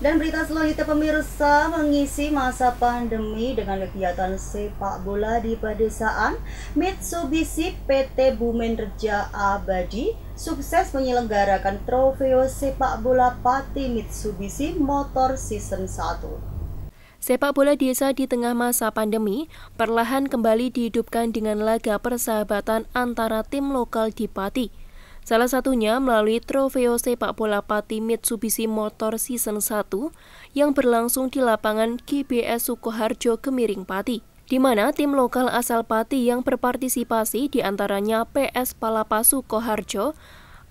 Dan berita selanjutnya pemirsa mengisi masa pandemi dengan kegiatan sepak bola di pedesaan Mitsubishi PT Bumenreja Abadi sukses menyelenggarakan trofeo sepak bola Pati Mitsubishi Motor Season 1. Sepak bola desa di tengah masa pandemi perlahan kembali dihidupkan dengan laga persahabatan antara tim lokal di Pati. Salah satunya melalui Trofeo Sepak Bola Pati Mitsubishi Motor Season 1 yang berlangsung di lapangan GBS Sukoharjo Kemiring Pati di mana tim lokal asal Pati yang berpartisipasi diantaranya PS Palapa Sukoharjo,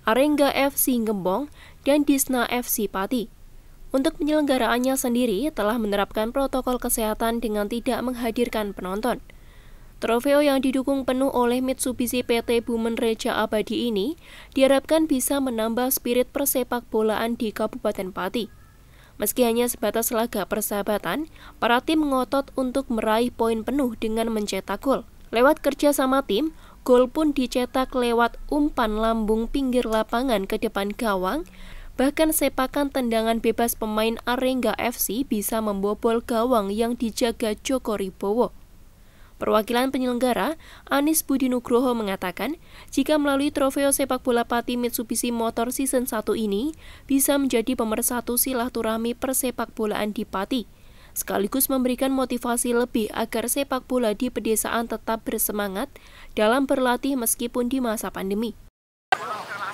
Arengga FC Ngembong, dan Disna FC Pati. Untuk penyelenggaraannya sendiri telah menerapkan protokol kesehatan dengan tidak menghadirkan penonton. Trofeo yang didukung penuh oleh Mitsubishi PT Bumen Reja Abadi ini diharapkan bisa menambah spirit persepak bolaan di Kabupaten Pati. Meski hanya sebatas laga persahabatan, para tim ngotot untuk meraih poin penuh dengan mencetak gol. Lewat kerja sama tim, gol pun dicetak lewat umpan lambung pinggir lapangan ke depan gawang, bahkan sepakan tendangan bebas pemain Arenga FC bisa membobol gawang yang dijaga Joko Ribowo. Perwakilan penyelenggara, Anis Budi Nugroho mengatakan, jika melalui trofeo sepak bola Pati Mitsubishi Motor Season 1 ini, bisa menjadi pemersatu silaturahmi persepak bolaan di Pati, sekaligus memberikan motivasi lebih agar sepak bola di pedesaan tetap bersemangat dalam berlatih meskipun di masa pandemi.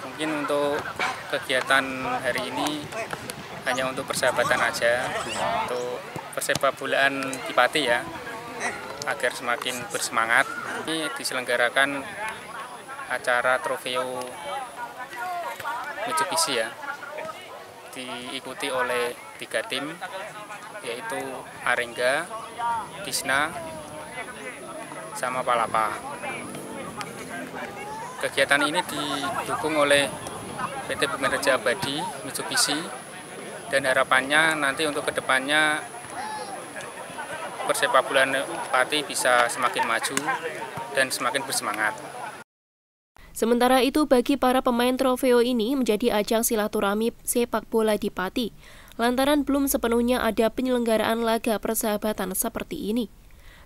Mungkin untuk kegiatan hari ini hanya untuk persahabatan aja, untuk persepak bolaan di Pati ya, agar semakin bersemangat. Ini diselenggarakan acara Trofeo Mitsubishi ya, diikuti oleh tiga tim, yaitu Arenga, Kisna, sama Palapa. Kegiatan ini didukung oleh PT Bumi Abadi, Mitsubishi, dan harapannya nanti untuk kedepannya persepak bola Pati bisa semakin maju dan semakin bersemangat. Sementara itu, bagi para pemain trofeo ini menjadi ajang silaturahmi sepak bola di Pati, lantaran belum sepenuhnya ada penyelenggaraan laga persahabatan seperti ini.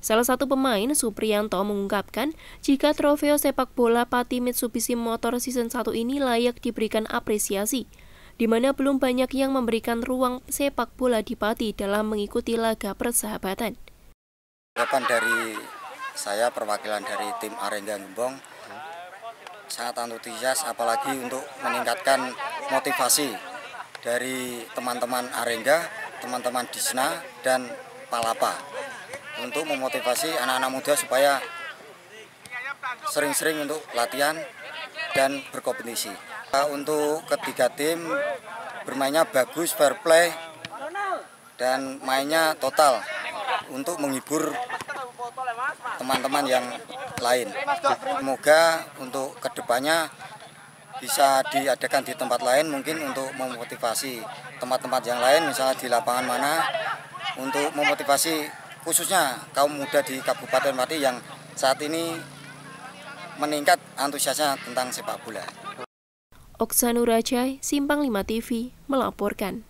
Salah satu pemain, Suprianto mengungkapkan jika trofeo sepak bola Pati Mitsubishi Motor Season 1 ini layak diberikan apresiasi, di mana belum banyak yang memberikan ruang sepak bola di Pati dalam mengikuti laga persahabatan harapan dari saya perwakilan dari tim Arengga Gembong sangat antusias apalagi untuk meningkatkan motivasi dari teman-teman Arengga, teman-teman Disna dan Palapa untuk memotivasi anak-anak muda supaya sering-sering untuk latihan dan berkompetisi. Nah, untuk ketiga tim bermainnya bagus, fair play dan mainnya total untuk menghibur teman-teman yang lain. Semoga untuk kedepannya bisa diadakan di tempat lain mungkin untuk memotivasi tempat-tempat yang lain misalnya di lapangan mana untuk memotivasi khususnya kaum muda di Kabupaten Mati yang saat ini meningkat antusiasnya tentang sepak bola. Oksanura Simpang 5 TV, melaporkan.